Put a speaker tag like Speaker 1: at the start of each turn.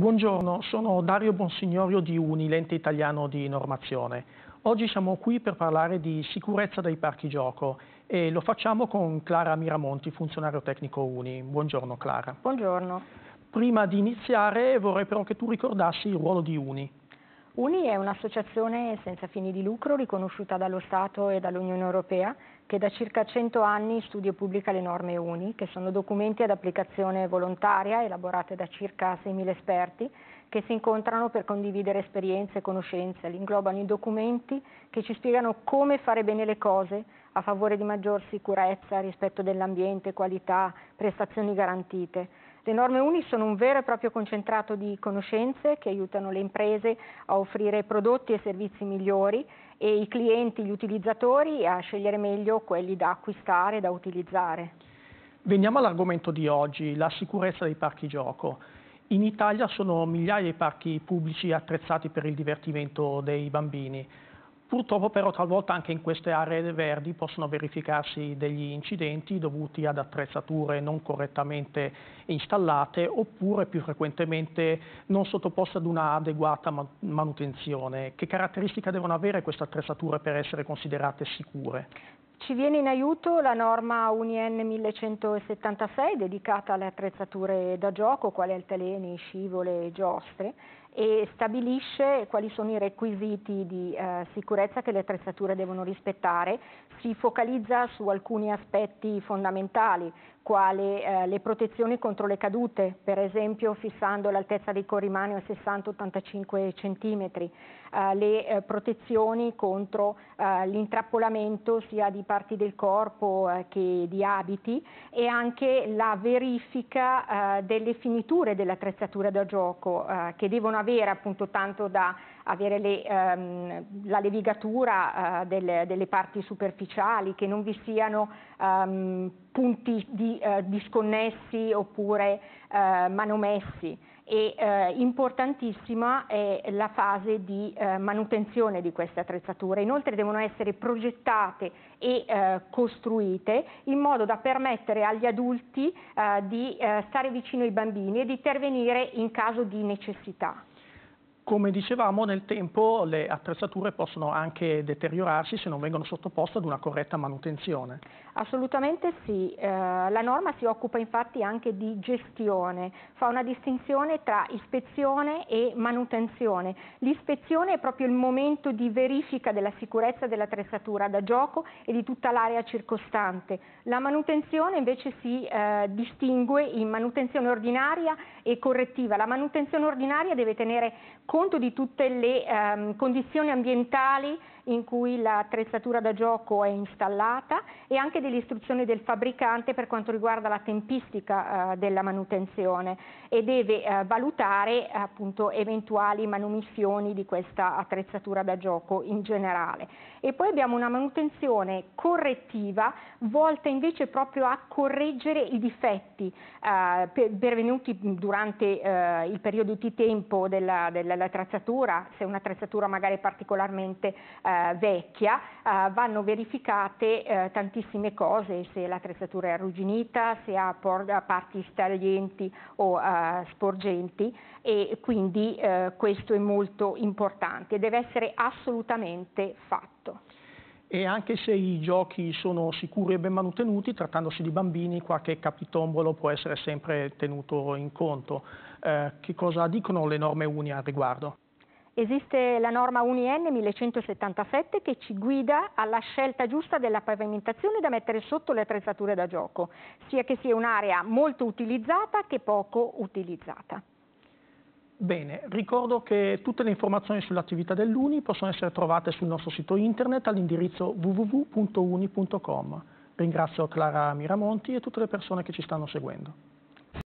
Speaker 1: Buongiorno, sono Dario Bonsignorio di UNI, l'ente italiano di normazione. Oggi siamo qui per parlare di sicurezza dei parchi gioco e lo facciamo con Clara Miramonti, funzionario tecnico UNI. Buongiorno Clara. Buongiorno. Prima di iniziare vorrei però che tu ricordassi il ruolo di UNI. Uni è un'associazione senza fini di lucro riconosciuta
Speaker 2: dallo Stato e dall'Unione Europea che da circa 100 anni studia e pubblica le norme Uni, che sono documenti ad applicazione volontaria elaborate da circa 6.000 esperti che si incontrano per condividere esperienze e conoscenze, li inglobano i documenti che ci spiegano come fare bene le cose a favore di maggior sicurezza, rispetto dell'ambiente, qualità, prestazioni garantite. Le norme UNI sono un vero e proprio concentrato di conoscenze che aiutano le imprese a offrire prodotti e servizi migliori e i clienti, gli utilizzatori a scegliere meglio quelli da acquistare e da utilizzare.
Speaker 1: Veniamo all'argomento di oggi, la sicurezza dei parchi gioco. In Italia sono migliaia i parchi pubblici attrezzati per il divertimento dei bambini. Purtroppo però talvolta anche in queste aree verdi possono verificarsi degli incidenti dovuti ad attrezzature non correttamente installate oppure più frequentemente non sottoposte ad una adeguata manutenzione. Che caratteristiche devono avere queste attrezzature per essere considerate sicure?
Speaker 2: Ci viene in aiuto la norma UNIN 1176 dedicata alle attrezzature da gioco, quali altaleni, scivole e giostre e stabilisce quali sono i requisiti di eh, sicurezza che le attrezzature devono rispettare, si focalizza su alcuni aspetti fondamentali, quali eh, le protezioni contro le cadute, per esempio fissando l'altezza dei corrimani a 60-85 cm, eh, le eh, protezioni contro eh, l'intrappolamento sia di parti del corpo eh, che di abiti e anche la verifica delle finiture delle attrezzature da gioco che devono primavera appunto tanto da avere le, ehm, la levigatura eh, delle, delle, parti superficiali, che non vi siano ehm, punti di, eh, disconnessi oppure eh, manomessi. E eh, importantissima è la fase di eh, manutenzione di queste attrezzature. Inoltre devono essere progettate e eh, costruite in modo da permettere agli adulti di stare vicino ai bambini e di intervenire in caso di necessità.
Speaker 1: Come dicevamo, nel tempo le attrezzature possono anche deteriorarsi se non vengono sottoposte ad una corretta manutenzione.
Speaker 2: Assolutamente sì, eh, la norma si occupa infatti anche di gestione, fa una distinzione tra ispezione e manutenzione. L'ispezione è proprio il momento di verifica della sicurezza dell'attrezzatura da gioco e di tutta l'area circostante. La manutenzione invece si eh, distingue in manutenzione ordinaria e correttiva. La manutenzione ordinaria deve tenere conto conto di tutte le ehm, condizioni ambientali in cui l'attrezzatura da gioco è installata e anche delle istruzioni del fabbricante per quanto riguarda la tempistica eh, della manutenzione e deve eh, valutare appunto, eventuali manomissioni di questa attrezzatura da gioco in generale. E poi abbiamo una manutenzione correttiva volta invece proprio a correggere i difetti eh, pervenuti durante eh, il periodo di tempo della, della l'attrezzatura, se è un'attrezzatura magari particolarmente eh, vecchia, eh, vanno verificate eh, tantissime cose, se l'attrezzatura è arrugginita, se ha parti staglienti o eh, sporgenti e quindi eh, questo è molto importante, e deve essere assolutamente fatto
Speaker 1: e anche se i giochi sono sicuri e ben mantenuti, trattandosi di bambini qualche capitombolo può essere sempre tenuto in conto. Eh, che cosa dicono le norme UNI al riguardo?
Speaker 2: Esiste la norma UNIN 1177 che ci guida alla scelta giusta della pavimentazione da mettere sotto le attrezzature da gioco, sia che sia un'area molto utilizzata che poco utilizzata.
Speaker 1: Bene, ricordo che tutte le informazioni sull'attività dell'Uni possono essere trovate sul nostro sito internet all'indirizzo www.uni.com. Ringrazio Clara Miramonti e tutte le persone che ci stanno seguendo.